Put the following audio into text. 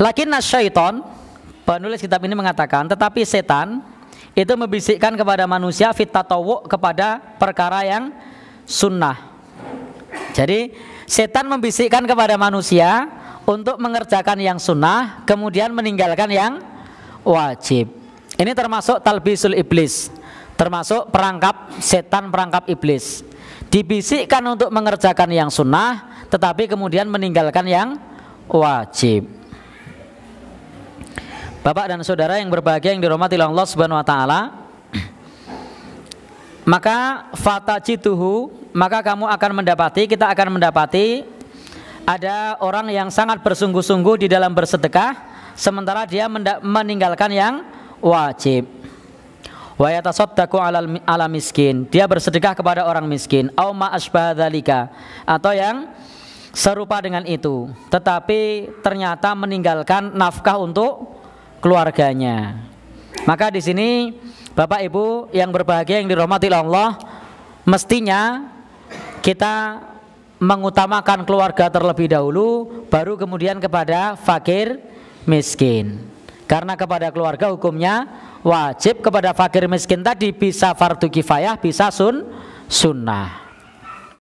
Lakin syaiton, penulis kitab ini mengatakan, tetapi setan itu membisikkan kepada manusia fitatawu kepada perkara yang sunnah. Jadi setan membisikkan kepada manusia untuk mengerjakan yang sunnah, kemudian meninggalkan yang wajib. Ini termasuk talbisul iblis, termasuk perangkap setan perangkap iblis. Dibisikkan untuk mengerjakan yang sunnah, tetapi kemudian meninggalkan yang wajib. Bapak dan saudara yang berbahagia yang dirahmati Allah Subhanahu wa taala. Maka fatajituhu, maka kamu akan mendapati, kita akan mendapati ada orang yang sangat bersungguh-sungguh di dalam bersedekah sementara dia meninggalkan yang wajib. Wa yatasaddaqu ala miskin. Dia bersedekah kepada orang miskin. Au ma asbadzalika atau yang serupa dengan itu. Tetapi ternyata meninggalkan nafkah untuk keluarganya. Maka di sini Bapak Ibu yang berbahagia yang dirahmati Allah, mestinya kita mengutamakan keluarga terlebih dahulu baru kemudian kepada fakir miskin. Karena kepada keluarga hukumnya wajib kepada fakir miskin tadi bisa fardu kifayah, bisa sun sunnah.